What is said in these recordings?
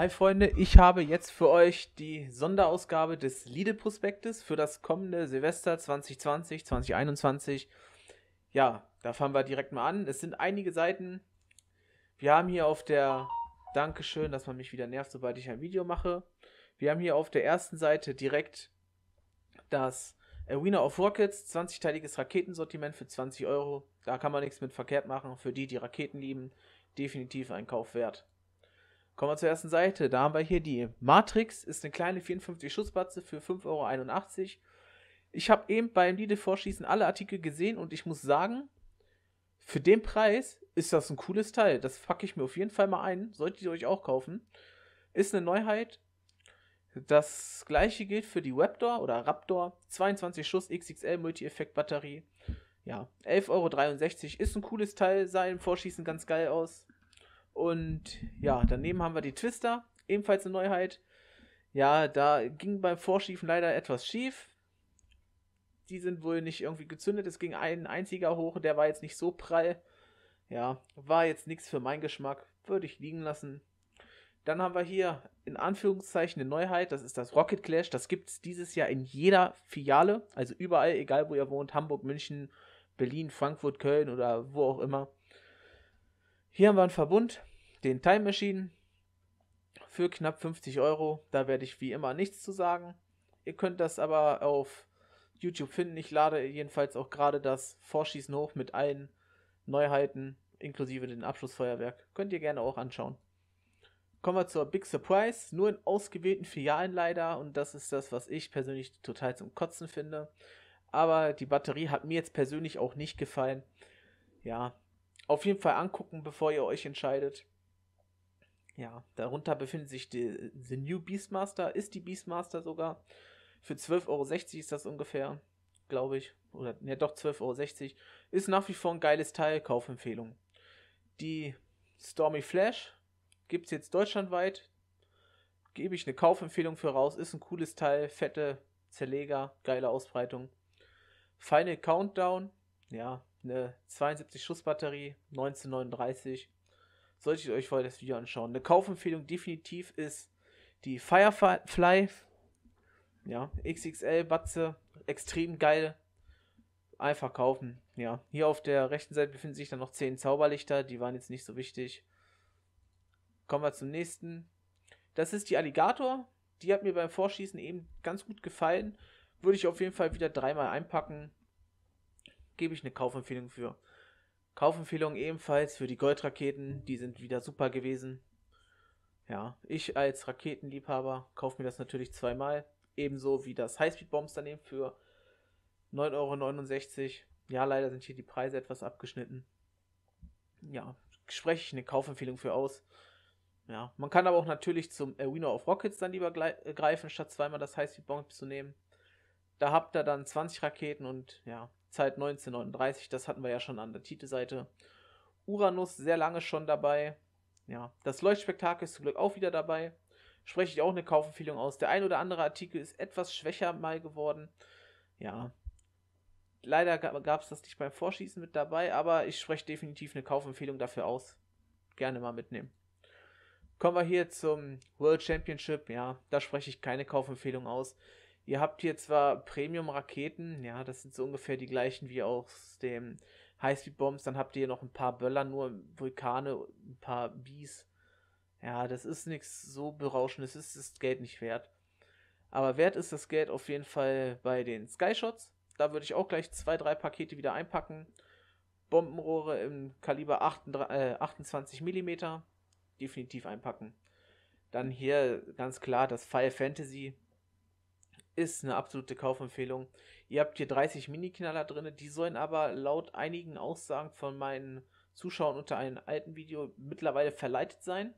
Hi Freunde, ich habe jetzt für euch die Sonderausgabe des Lide-Prospektes für das kommende Silvester 2020, 2021. Ja, da fangen wir direkt mal an. Es sind einige Seiten. Wir haben hier auf der... Dankeschön, dass man mich wieder nervt, sobald ich ein Video mache. Wir haben hier auf der ersten Seite direkt das Arena of Rockets, 20-teiliges Raketensortiment für 20 Euro. Da kann man nichts mit verkehrt machen. Für die, die Raketen lieben, definitiv ein Kauf wert. Kommen wir zur ersten Seite. Da haben wir hier die Matrix. Ist eine kleine 54 Schussbatze für 5,81 Euro. Ich habe eben beim Lidl-Vorschießen alle Artikel gesehen und ich muss sagen, für den Preis ist das ein cooles Teil. Das packe ich mir auf jeden Fall mal ein. Solltet ihr euch auch kaufen. Ist eine Neuheit. Das gleiche gilt für die Raptor oder Raptor. 22 Schuss XXL Multi-Effekt-Batterie. Ja, 11,63 Euro. Ist ein cooles Teil. Sah im Vorschießen ganz geil aus. Und ja, daneben haben wir die Twister, ebenfalls eine Neuheit. Ja, da ging beim Vorschiefen leider etwas schief. Die sind wohl nicht irgendwie gezündet. Es ging ein einziger hoch, der war jetzt nicht so prall. Ja, war jetzt nichts für meinen Geschmack. Würde ich liegen lassen. Dann haben wir hier in Anführungszeichen eine Neuheit, das ist das Rocket Clash. Das gibt es dieses Jahr in jeder Filiale, also überall, egal wo ihr wohnt, Hamburg, München, Berlin, Frankfurt, Köln oder wo auch immer. Hier haben wir einen Verbund, den Time Machine, für knapp 50 Euro. Da werde ich wie immer nichts zu sagen. Ihr könnt das aber auf YouTube finden. Ich lade jedenfalls auch gerade das Vorschießen hoch mit allen Neuheiten, inklusive dem Abschlussfeuerwerk. Könnt ihr gerne auch anschauen. Kommen wir zur Big Surprise. Nur in ausgewählten Filialen leider. Und das ist das, was ich persönlich total zum Kotzen finde. Aber die Batterie hat mir jetzt persönlich auch nicht gefallen. Ja, auf jeden Fall angucken, bevor ihr euch entscheidet. Ja, darunter befindet sich die, The New Beastmaster, ist die Beastmaster sogar. Für 12,60 Euro ist das ungefähr, glaube ich. Oder, ja ne, doch, 12,60 Euro. Ist nach wie vor ein geiles Teil, Kaufempfehlung. Die Stormy Flash gibt es jetzt deutschlandweit. Gebe ich eine Kaufempfehlung für raus. Ist ein cooles Teil, fette Zerleger, geile Ausbreitung. Final Countdown, ja, eine 72 Schuss Batterie, 1939. sollte ich euch vorher das Video anschauen. Eine Kaufempfehlung definitiv ist die Firefly. Ja, XXL Batze, extrem geil. Einfach kaufen. Ja, hier auf der rechten Seite befinden sich dann noch 10 Zauberlichter, die waren jetzt nicht so wichtig. Kommen wir zum nächsten. Das ist die Alligator. Die hat mir beim Vorschießen eben ganz gut gefallen. Würde ich auf jeden Fall wieder dreimal einpacken gebe ich eine Kaufempfehlung für. Kaufempfehlung ebenfalls für die Goldraketen, die sind wieder super gewesen. Ja, ich als Raketenliebhaber kaufe mir das natürlich zweimal. Ebenso wie das Highspeed Bombs daneben für 9,69 Euro. Ja, leider sind hier die Preise etwas abgeschnitten. Ja, spreche ich eine Kaufempfehlung für aus. Ja, man kann aber auch natürlich zum Arena of Rockets dann lieber äh, greifen, statt zweimal das Highspeed Bomb zu nehmen. Da habt ihr dann 20 Raketen und ja, Zeit 1939, das hatten wir ja schon an der Titelseite. Uranus sehr lange schon dabei. Ja, das Leuchtspektakel ist zum Glück auch wieder dabei. Spreche ich auch eine Kaufempfehlung aus. Der ein oder andere Artikel ist etwas schwächer mal geworden. Ja. Leider gab es das nicht beim Vorschießen mit dabei, aber ich spreche definitiv eine Kaufempfehlung dafür aus. Gerne mal mitnehmen. Kommen wir hier zum World Championship. Ja, da spreche ich keine Kaufempfehlung aus. Ihr habt hier zwar Premium-Raketen, ja, das sind so ungefähr die gleichen wie aus dem Highspeed-Bombs, dann habt ihr hier noch ein paar Böller, nur Vulkane, ein paar Bees. Ja, das ist nichts so berauschendes, ist das Geld nicht wert. Aber wert ist das Geld auf jeden Fall bei den Skyshots. Da würde ich auch gleich zwei, drei Pakete wieder einpacken. Bombenrohre im Kaliber 28, 28 mm definitiv einpacken. Dann hier ganz klar das Fire Fantasy ist eine absolute Kaufempfehlung. Ihr habt hier 30 Miniknaller drin, die sollen aber laut einigen Aussagen von meinen Zuschauern unter einem alten Video mittlerweile verleitet sein.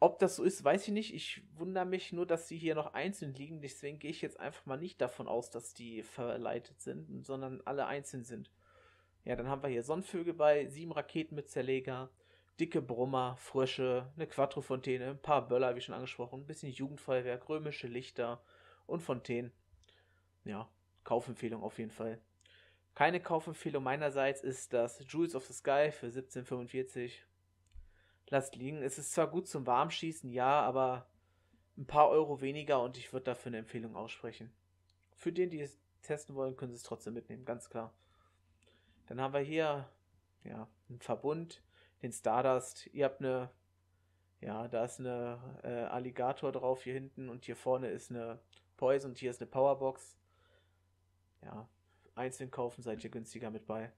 Ob das so ist, weiß ich nicht. Ich wundere mich nur, dass sie hier noch einzeln liegen. Deswegen gehe ich jetzt einfach mal nicht davon aus, dass die verleitet sind, sondern alle einzeln sind. Ja, dann haben wir hier Sonnenvögel bei, sieben Raketen mit Zerleger, dicke Brummer, Frösche, eine Quattrofontäne, ein paar Böller, wie schon angesprochen, ein bisschen Jugendfeuerwerk, römische Lichter, und Fontaine. Ja, Kaufempfehlung auf jeden Fall. Keine Kaufempfehlung meinerseits ist das Jewels of the Sky für 1745. Lasst liegen. Es ist zwar gut zum Warmschießen, ja, aber ein paar Euro weniger und ich würde dafür eine Empfehlung aussprechen. Für den, die es testen wollen, können sie es trotzdem mitnehmen, ganz klar. Dann haben wir hier ja, einen Verbund, den Stardust. Ihr habt eine, ja, da ist eine äh, Alligator drauf hier hinten und hier vorne ist eine Poison und hier ist eine Powerbox. Ja, einzeln kaufen seid ihr günstiger mit bei.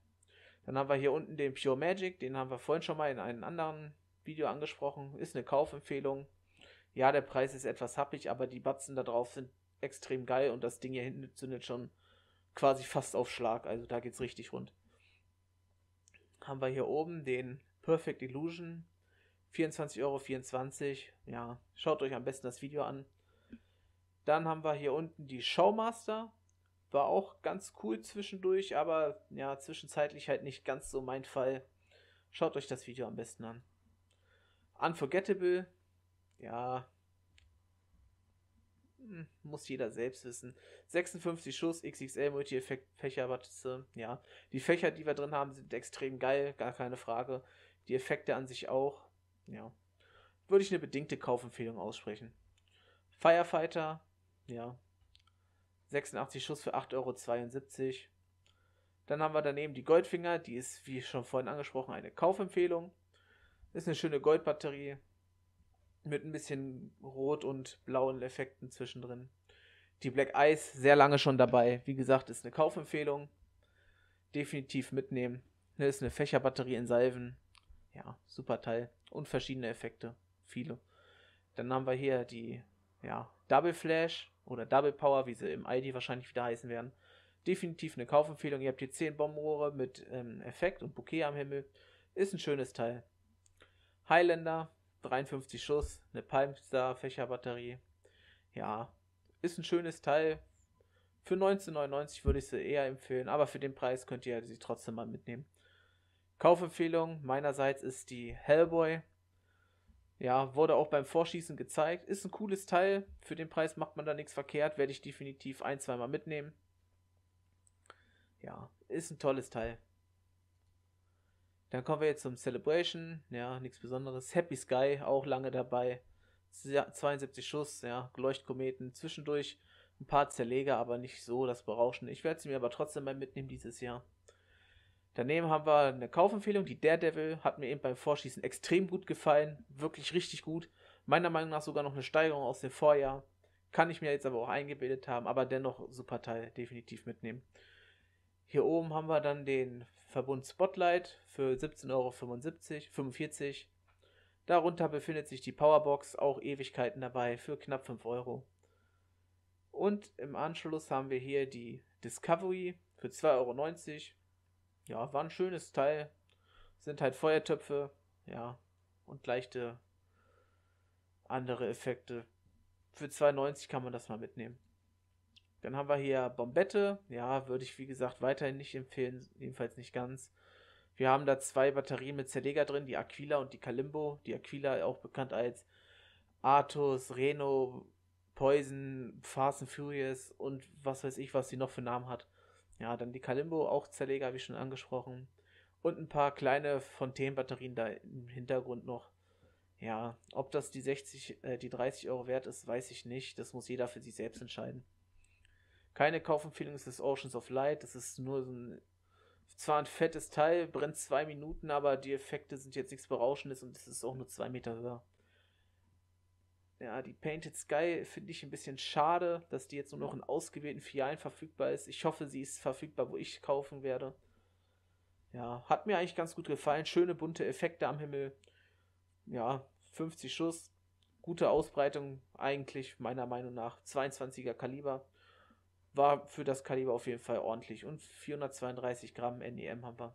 Dann haben wir hier unten den Pure Magic, den haben wir vorhin schon mal in einem anderen Video angesprochen. Ist eine Kaufempfehlung. Ja, der Preis ist etwas happig, aber die Batzen da drauf sind extrem geil und das Ding hier hinten zündet schon quasi fast auf Schlag. Also da geht's richtig rund. Haben wir hier oben den Perfect Illusion. 24,24 Euro. Ja, schaut euch am besten das Video an. Dann haben wir hier unten die Showmaster. War auch ganz cool zwischendurch, aber ja, zwischenzeitlich halt nicht ganz so mein Fall. Schaut euch das Video am besten an. Unforgettable, ja, hm, muss jeder selbst wissen. 56 Schuss, XXL Multi-Effekt, fächer ja. Die Fächer, die wir drin haben, sind extrem geil, gar keine Frage. Die Effekte an sich auch, ja. Würde ich eine bedingte Kaufempfehlung aussprechen. Firefighter, ja. 86 Schuss für 8,72 Euro. Dann haben wir daneben die Goldfinger, die ist, wie schon vorhin angesprochen, eine Kaufempfehlung. Ist eine schöne Goldbatterie mit ein bisschen rot und blauen Effekten zwischendrin. Die Black Eyes, sehr lange schon dabei. Wie gesagt, ist eine Kaufempfehlung. Definitiv mitnehmen. Ist eine Fächerbatterie in Salven. Ja, super Teil. Und verschiedene Effekte. Viele. Dann haben wir hier die ja, Double Flash oder Double Power, wie sie im ID wahrscheinlich wieder heißen werden. Definitiv eine Kaufempfehlung. Ihr habt hier 10 Bombenrohre mit ähm, Effekt und Bouquet am Himmel. Ist ein schönes Teil. Highlander, 53 Schuss, eine Palmstar Fächerbatterie. Ja, ist ein schönes Teil. Für 19,99 würde ich sie eher empfehlen, aber für den Preis könnt ihr sie trotzdem mal mitnehmen. Kaufempfehlung meinerseits ist die Hellboy ja, wurde auch beim Vorschießen gezeigt. Ist ein cooles Teil. Für den Preis macht man da nichts verkehrt. Werde ich definitiv ein, zweimal mitnehmen. Ja, ist ein tolles Teil. Dann kommen wir jetzt zum Celebration. Ja, nichts Besonderes. Happy Sky, auch lange dabei. 72 Schuss, ja, Leuchtkometen. Zwischendurch ein paar Zerleger, aber nicht so das Berauschen. Ich werde sie mir aber trotzdem mal mitnehmen dieses Jahr. Daneben haben wir eine Kaufempfehlung, die Daredevil hat mir eben beim Vorschießen extrem gut gefallen, wirklich richtig gut. Meiner Meinung nach sogar noch eine Steigerung aus dem Vorjahr. Kann ich mir jetzt aber auch eingebildet haben, aber dennoch super Teil, definitiv mitnehmen. Hier oben haben wir dann den Verbund Spotlight für 17,45 Euro. Darunter befindet sich die Powerbox, auch Ewigkeiten dabei, für knapp 5 Euro. Und im Anschluss haben wir hier die Discovery für 2,90 Euro ja, war ein schönes Teil. Sind halt Feuertöpfe, ja, und leichte andere Effekte. Für 2,90 kann man das mal mitnehmen. Dann haben wir hier Bombette. Ja, würde ich wie gesagt weiterhin nicht empfehlen, jedenfalls nicht ganz. Wir haben da zwei Batterien mit Zerleger drin, die Aquila und die Kalimbo. Die Aquila auch bekannt als Artus, Reno, Poison, Fast and Furious und was weiß ich, was sie noch für Namen hat. Ja, dann die Kalimbo, auch Zerleger, wie schon angesprochen. Und ein paar kleine Fontänenbatterien da im Hintergrund noch. Ja, ob das die 60, äh, die 30 Euro wert ist, weiß ich nicht. Das muss jeder für sich selbst entscheiden. Keine Kaufempfehlung ist das Oceans of Light. Das ist nur so ein, zwar ein fettes Teil, brennt zwei Minuten, aber die Effekte sind jetzt nichts Berauschendes und es ist auch nur zwei Meter höher ja, die Painted Sky finde ich ein bisschen schade, dass die jetzt nur noch in ausgewählten Filialen verfügbar ist. Ich hoffe, sie ist verfügbar, wo ich kaufen werde. Ja, hat mir eigentlich ganz gut gefallen. Schöne bunte Effekte am Himmel. Ja, 50 Schuss. Gute Ausbreitung eigentlich, meiner Meinung nach. 22er Kaliber. War für das Kaliber auf jeden Fall ordentlich. Und 432 Gramm NEM haben wir.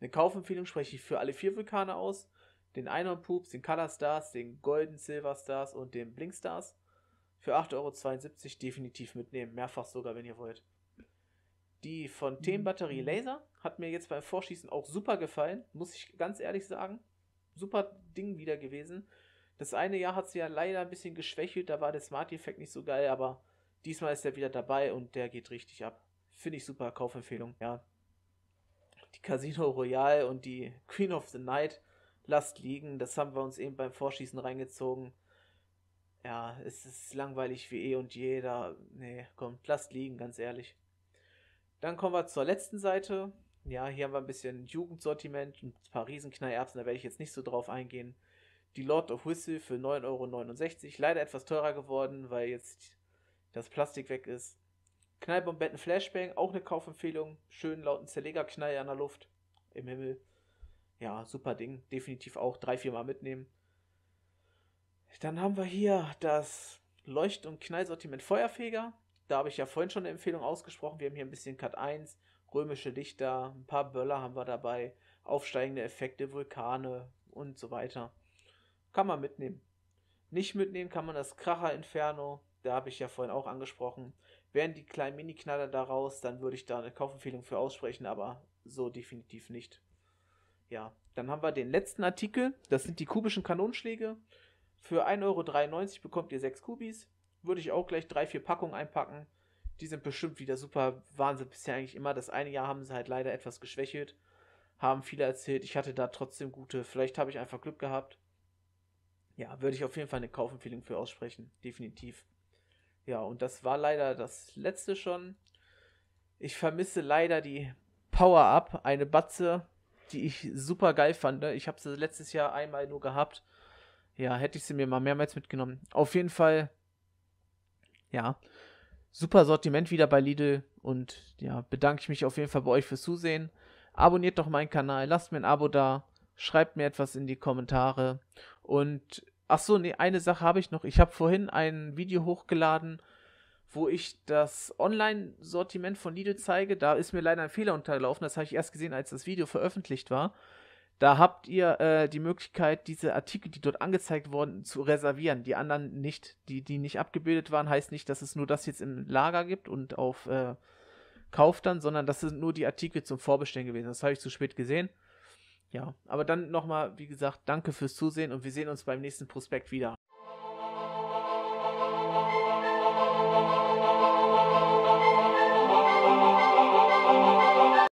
Eine Kaufempfehlung spreche ich für alle vier Vulkane aus den Einhorn Poops, den Color Stars, den Golden Silver Stars und den Blink Stars für 8,72 Euro definitiv mitnehmen, mehrfach sogar, wenn ihr wollt. Die Fontaine-Batterie mhm. Laser hat mir jetzt beim Vorschießen auch super gefallen, muss ich ganz ehrlich sagen. Super Ding wieder gewesen. Das eine Jahr hat sie ja leider ein bisschen geschwächelt, da war der Smart-Effekt nicht so geil, aber diesmal ist er wieder dabei und der geht richtig ab. Finde ich super, Kaufempfehlung, ja. Die Casino Royale und die Queen of the Night lasst liegen. Das haben wir uns eben beim Vorschießen reingezogen. Ja, es ist langweilig wie eh und jeder. Nee, kommt, lasst liegen, ganz ehrlich. Dann kommen wir zur letzten Seite. Ja, hier haben wir ein bisschen Jugendsortiment, und ein paar Riesenknallerbsen, da werde ich jetzt nicht so drauf eingehen. Die Lord of Whistle für 9,69 Euro, leider etwas teurer geworden, weil jetzt das Plastik weg ist. Knallbombetten Flashbang, auch eine Kaufempfehlung, schön lauten Zerlegerknall an der Luft im Himmel. Ja, super Ding. Definitiv auch drei, vier Mal mitnehmen. Dann haben wir hier das Leucht- und Knallsortiment Feuerfeger. Da habe ich ja vorhin schon eine Empfehlung ausgesprochen. Wir haben hier ein bisschen Cut 1, römische Lichter, ein paar Böller haben wir dabei, aufsteigende Effekte, Vulkane und so weiter. Kann man mitnehmen. Nicht mitnehmen kann man das Kracher Inferno. Da habe ich ja vorhin auch angesprochen. Wären die kleinen Mini-Knaller daraus, dann würde ich da eine Kaufempfehlung für aussprechen, aber so definitiv nicht. Ja, dann haben wir den letzten Artikel. Das sind die kubischen Kanonschläge. Für 1,93 Euro bekommt ihr sechs Kubis. Würde ich auch gleich 3, 4 Packungen einpacken. Die sind bestimmt wieder super. Wahnsinn bisher eigentlich immer. Das eine Jahr haben sie halt leider etwas geschwächelt. Haben viele erzählt. Ich hatte da trotzdem gute. Vielleicht habe ich einfach Glück gehabt. Ja, würde ich auf jeden Fall eine Kaufempfehlung für aussprechen. Definitiv. Ja, und das war leider das letzte schon. Ich vermisse leider die Power-Up, eine Batze die ich super geil fand. Ne? Ich habe sie letztes Jahr einmal nur gehabt. Ja, hätte ich sie mir mal mehrmals mitgenommen. Auf jeden Fall, ja, super Sortiment wieder bei Lidl und ja, bedanke ich mich auf jeden Fall bei euch fürs Zusehen. Abonniert doch meinen Kanal, lasst mir ein Abo da, schreibt mir etwas in die Kommentare und ach so, nee, eine Sache habe ich noch. Ich habe vorhin ein Video hochgeladen wo ich das Online-Sortiment von Lidl zeige. Da ist mir leider ein Fehler unterlaufen. Das habe ich erst gesehen, als das Video veröffentlicht war. Da habt ihr äh, die Möglichkeit, diese Artikel, die dort angezeigt wurden, zu reservieren. Die anderen nicht, die, die nicht abgebildet waren, heißt nicht, dass es nur das jetzt im Lager gibt und auf äh, Kauf dann, sondern das sind nur die Artikel zum Vorbestellen gewesen. Das habe ich zu spät gesehen. Ja, aber dann nochmal, wie gesagt, danke fürs Zusehen und wir sehen uns beim nächsten Prospekt wieder.